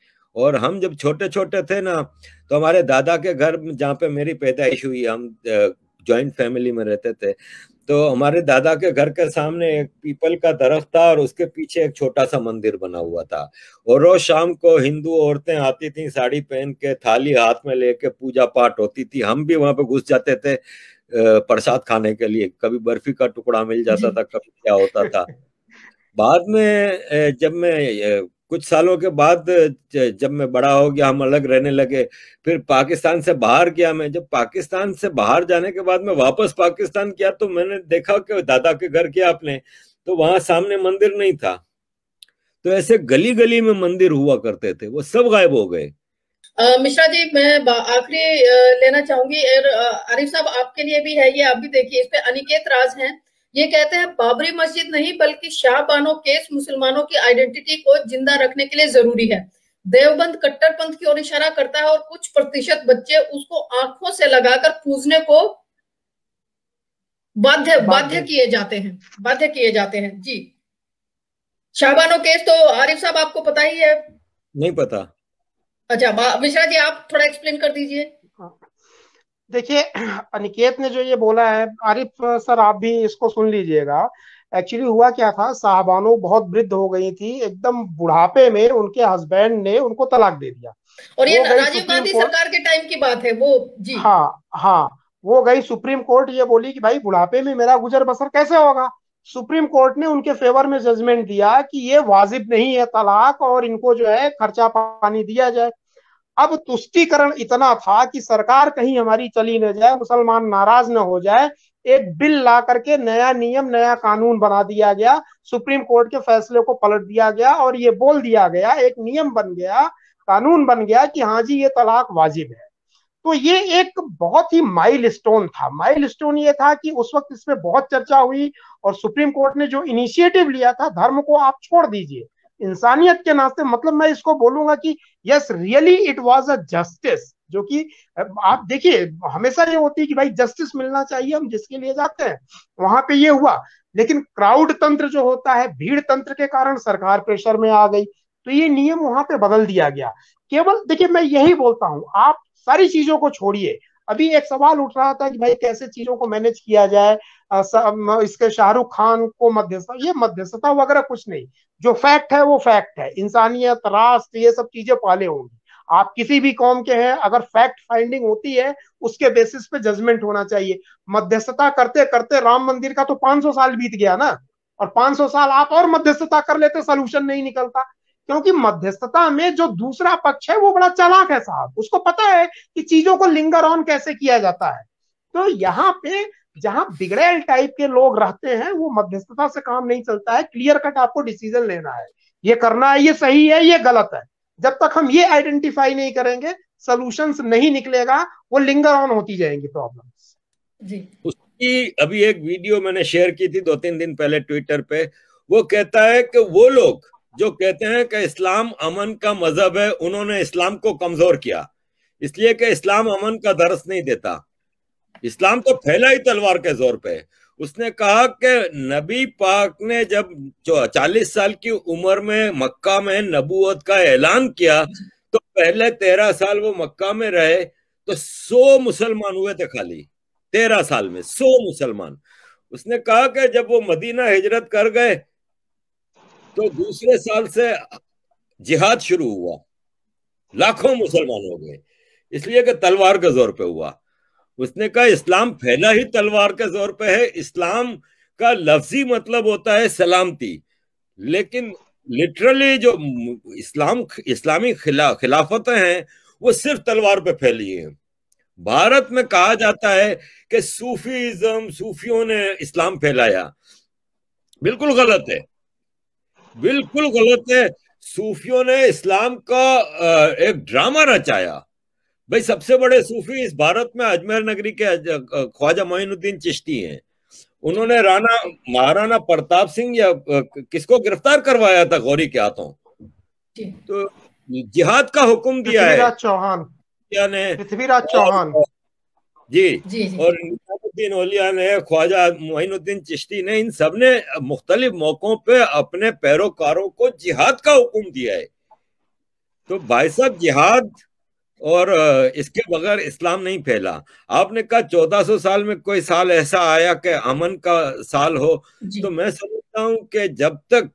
और हम जब छोटे छोटे थे ना तो हमारे दादा के घर जहाँ पे मेरी पैदाइश हुई हम जॉइंट फैमिली में रहते थे तो हमारे दादा के घर के सामने एक पीपल का दरख्त था और उसके पीछे एक छोटा सा मंदिर बना हुआ था और रोज शाम को हिंदू औरतें आती थी साड़ी पहन के थाली हाथ में लेके पूजा पाठ होती थी हम भी वहां पे घुस जाते थे प्रसाद खाने के लिए कभी बर्फी का टुकड़ा मिल जाता था कभी क्या होता था बाद में जब मैं कुछ सालों के बाद जब मैं बड़ा हो गया हम अलग रहने लगे फिर पाकिस्तान से बाहर गया मैं जब पाकिस्तान से बाहर जाने के बाद मैं वापस पाकिस्तान किया तो मैंने देखा कि दादा के घर किया आपने तो वहां सामने मंदिर नहीं था तो ऐसे गली गली में मंदिर हुआ करते थे वो सब गायब हो गए मिश्रा जी मैं आखिरी लेना चाहूंगी आरिफ साहब आपके लिए भी है ये आप भी देखिए इस पे अनिकेत राज हैं ये कहते हैं बाबरी मस्जिद नहीं बल्कि शाह बानो केस मुसलमानों की आइडेंटिटी को जिंदा रखने के लिए जरूरी है देवबंद कट्टरपंथ की ओर इशारा करता है और कुछ प्रतिशत बच्चे उसको आंखों से लगाकर पूजने को बाध्य बाध्य किए जाते हैं बाध्य किए जाते हैं जी शाहबानो केस तो आरिफ साहब आपको पता ही है नहीं पता अच्छा मिश्रा जी आप थोड़ा एक्सप्लेन कर दीजिए देखिए अनिकेत ने जो ये बोला है आरिफ सर आप भी इसको सुन लीजिएगा एक्चुअली हुआ क्या था साहबानो बहुत वृद्ध हो गई थी एकदम बुढ़ापे में उनके हस्बैंड ने उनको तलाक दे दिया और ये राजीव गांधी सरकार के टाइम की बात है वो जी हाँ हाँ वो गई सुप्रीम कोर्ट ये बोली कि भाई बुढ़ापे में मेरा गुजर बसर कैसे होगा सुप्रीम कोर्ट ने उनके फेवर में जजमेंट दिया कि ये वाजिब नहीं है तलाक और इनको जो है खर्चा पानी दिया जाए अब तुष्टिकरण इतना था कि सरकार कहीं हमारी चली न जाए मुसलमान नाराज न हो जाए एक बिल ला करके नया नियम नया कानून बना दिया गया सुप्रीम कोर्ट के फैसले को पलट दिया गया और ये बोल दिया गया एक नियम बन गया कानून बन गया कि हाँ जी ये तलाक वाजिब है तो ये एक बहुत ही माइल स्टोन था माइल स्टोन ये था कि उस वक्त इस पर बहुत चर्चा हुई और सुप्रीम कोर्ट ने जो इनिशिएटिव लिया था धर्म को आप छोड़ दीजिए इंसानियत के नाते मतलब मैं इसको बोलूंगा कि yes really it was a justice जो कि आप देखिए हमेशा ये होती है कि भाई जस्टिस मिलना चाहिए हम जिसके लिए जाते हैं वहां पे ये हुआ लेकिन क्राउड तंत्र जो होता है भीड़ तंत्र के कारण सरकार प्रेशर में आ गई तो ये नियम वहां पे बदल दिया गया केवल देखिए मैं यही बोलता हूं आप सारी चीजों को छोड़िए अभी एक सवाल उठ रहा था कि भाई कैसे चीजों को मैनेज किया जाए इसके शाहरुख खान को मध्यस्थता ये मध्यस्थता वगैरह कुछ नहीं जो फैक्ट है वो फैक्ट है इंसानियत राष्ट्र ये सब चीजें पहले होंगी आप किसी भी कॉम के हैं अगर फैक्ट फाइंडिंग होती है उसके बेसिस पे जजमेंट होना चाहिए मध्यस्थता करते करते राम मंदिर का तो 500 साल बीत गया ना और 500 साल आप और मध्यस्थता कर लेते सोल्यूशन नहीं निकलता क्योंकि मध्यस्थता में जो दूसरा पक्ष है वो बड़ा चलाक है साहब उसको पता है कि चीजों को लिंगर ऑन कैसे किया जाता है तो यहाँ पे जहां बिगड़ेल टाइप के लोग रहते हैं वो मध्यस्थता से काम नहीं चलता है क्लियर कट आपको डिसीजन लेना है ये करना है ये सही है ये गलत है जब तक हम ये आइडेंटिफाई नहीं करेंगे सोल्यूशन नहीं निकलेगा वो लिंगर ऑन होती जाएंगी प्रॉब्लम जी उसकी अभी एक वीडियो मैंने शेयर की थी दो तीन दिन पहले ट्विटर पे वो कहता है कि वो लोग जो कहते हैं कि इस्लाम अमन का मजहब है उन्होंने इस्लाम को कमजोर किया इसलिए कि इस्लाम अमन का दर्श नहीं देता इस्लाम तो फैला ही तलवार के जोर पे उसने कहा कि नबी पाक ने जब जो चालीस साल की उम्र में मक्का में नबूत का ऐलान किया तो पहले तेरह साल वो मक्का में रहे तो सौ मुसलमान हुए थे खाली तेरह साल में सौ मुसलमान उसने कहा कि जब वो मदीना हिजरत कर गए तो दूसरे साल से जिहाद शुरू हुआ लाखों मुसलमान हो गए इसलिए कि तलवार के जोर पे हुआ उसने कहा इस्लाम फैला ही तलवार के जोर पे है इस्लाम का लफ्जी मतलब होता है सलामती लेकिन लिटरली जो इस्लाम इस्लामी खिला खिलाफतें हैं वो सिर्फ तलवार पे फैली है भारत में कहा जाता है कि सूफीज्म सूफियों ने इस्लाम फैलाया बिल्कुल गलत है बिल्कुल गलत है सूफियों ने इस्लाम का एक ड्रामा रचाया भाई सबसे बड़े सूफी इस भारत में अजमेर नगरी के ख्वाजा मोइनुद्दीन चिश्ती हैं उन्होंने राणा महाराणा प्रताप सिंह या किसको गिरफ्तार करवाया था गौरी के हाथों तो जिहाद का हुक्म दिया है चौहान ने पृथ्वीराज चौहान जी, और निजामुद्दीन औलिया ने ख्वाजा मोहिनुद्दीन चिश्ती ने इन सब ने मुख्तलिफ मौकों पे अपने पैरोकारों को जिहाद का हुक्म दिया है तो भाई साहब जिहाद और इसके बगैर इस्लाम नहीं फैला आपने कहा चौदह सौ साल में कोई साल ऐसा आया कि अमन का साल हो तो मैं समझता हूं कि जब तक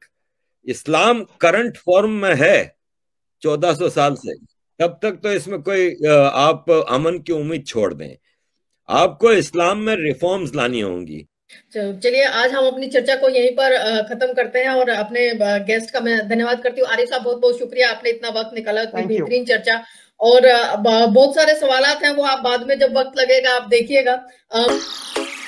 इस्लाम करंट फॉर्म में है चौदह सौ साल से तब तक तो इसमें कोई आप अमन की उम्मीद छोड़ दें आपको इस्लाम में रिफॉर्म्स लानी होंगी तो चलिए आज हम अपनी चर्चा को यहीं पर खत्म करते हैं और अपने गेस्ट का मैं धन्यवाद करती हूँ आरिफ साहब बहुत बहुत शुक्रिया आपने इतना वक्त निकाला इतनी बेहतरीन चर्चा और बहुत सारे सवाल हैं वो आप बाद में जब वक्त लगेगा आप देखिएगा